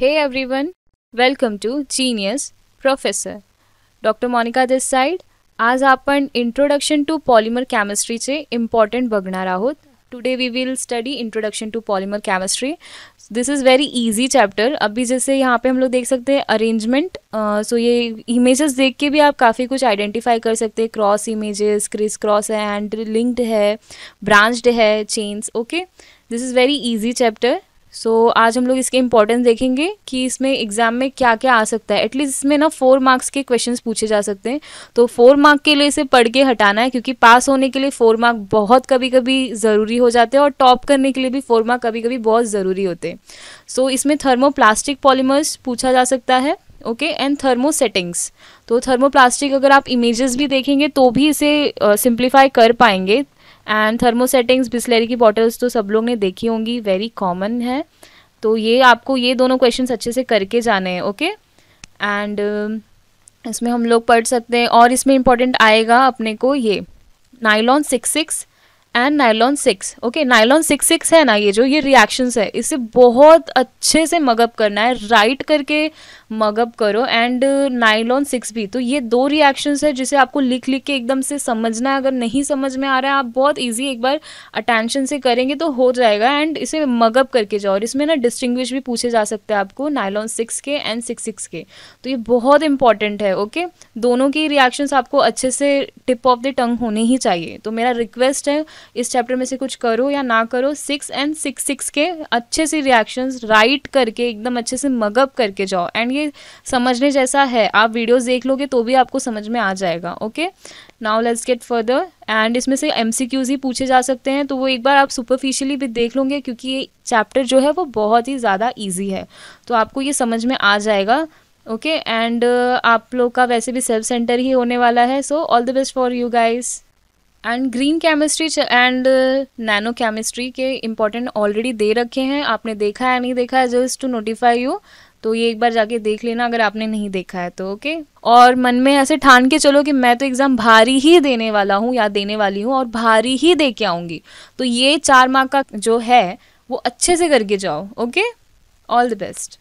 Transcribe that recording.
Hey everyone, welcome to Genius Professor. Doctor Monica this side. आज आपण introduction to polymer केमिस्ट्रीचे important बघणार आहोत today we will study introduction to polymer chemistry this is very easy chapter अभी जैसे यहाँ पे हम लोग देख सकते हैं अरेंजमेंट सो ये इमेजेस देख के भी आप काफ़ी कुछ आइडेंटिफाई कर सकते हैं क्रॉस इमेजेस क्रिस क्रॉस है एंड लिंक्ड है ब्रांच्ड है chains okay this is very easy chapter so so, आज हम लोग इसके इंपॉर्टेंस देखेंगे कि इसमें एग्जाम में क्या क्या आ सकता है एटलीस्ट इसमें ना फोर मार्क्स के क्वेश्चंस पूछे जा सकते हैं तो फोर मार्क के लिए इसे पढ़ के हटाना है क्योंकि पास होने के लिए फोर मार्क बहुत कभी कभी ज़रूरी हो जाते हैं और टॉप करने के लिए भी फोर मार्क कभी कभी बहुत ज़रूरी होते हैं सो so, इसमें थर्मोप्लास्टिक पॉलीमर्स पूछा जा सकता है ओके एंड थर्मो सेटिंग्स तो थर्मोप्लास्टिक अगर आप इमेजेस भी देखेंगे तो भी इसे सिंप्लीफाई uh, कर पाएंगे एंड सेटिंग्स बिस्लरी की बॉटल्स तो सब लोग ने देखी होंगी वेरी कॉमन है तो ये आपको ये दोनों क्वेश्चन अच्छे से करके जाने हैं ओके एंड इसमें हम लोग पढ़ सकते हैं और इसमें इम्पोर्टेंट आएगा अपने को ये nylon six six and nylon six okay nylon six six है ना ये जो ये रिएक्शंस है इसे बहुत अच्छे से मगअप करना है राइट करके मगअप करो एंड नाइलॉन सिक्स भी तो ये दो रिएक्शंस है जिसे आपको लिख लिख के एकदम से समझना है अगर नहीं समझ में आ रहा है आप बहुत ईजी एक बार अटेंशन से करेंगे तो हो जाएगा एंड इसे मगअप करके जाओ और इसमें ना डिस्टिंग्विश भी पूछे जा सकते हैं आपको नाइलॉन सिक्स के एंड सिक्स सिक्स के तो ये बहुत इंपॉर्टेंट है ओके दोनों की रिएक्शंस आपको अच्छे से टिप ऑफ द टंग होने ही चाहिए तो मेरा रिक्वेस्ट है इस चैप्टर में से कुछ करो या ना करो सिक्स एंड सिक्स सिक्स के अच्छे से रिएक्शंस राइट करके एकदम अच्छे से मगअप करके जाओ एंड ये समझने जैसा है आप वीडियोस देख लोगे तो भी आपको समझ में आ जाएगा okay now let's get further and इसमें से एम ही पूछे जा सकते हैं तो वो एक बार आप सुपरफिशियली भी देख लोगे क्योंकि ये चैप्टर जो है वो बहुत ही ज़्यादा ईजी है तो आपको ये समझ में आ जाएगा ओके okay, एंड uh, आप लोग का वैसे भी सेल्फ सेंटर ही होने वाला है so all the best for you guys and green chemistry and nano chemistry के इम्पोर्टेंट ऑलरेडी दे रखे हैं आपने देखा या नहीं देखा है जस्ट टू नोटिफाई यू तो ये एक बार जाके देख लेना अगर आपने नहीं देखा है तो ओके और मन में ऐसे ठान के चलो कि मैं तो एग्ज़ाम भारी ही देने वाला हूँ या देने वाली हूँ और भारी ही दे के आऊँगी तो ये चार माह का जो है वो अच्छे से करके जाओ ओके ऑल द बेस्ट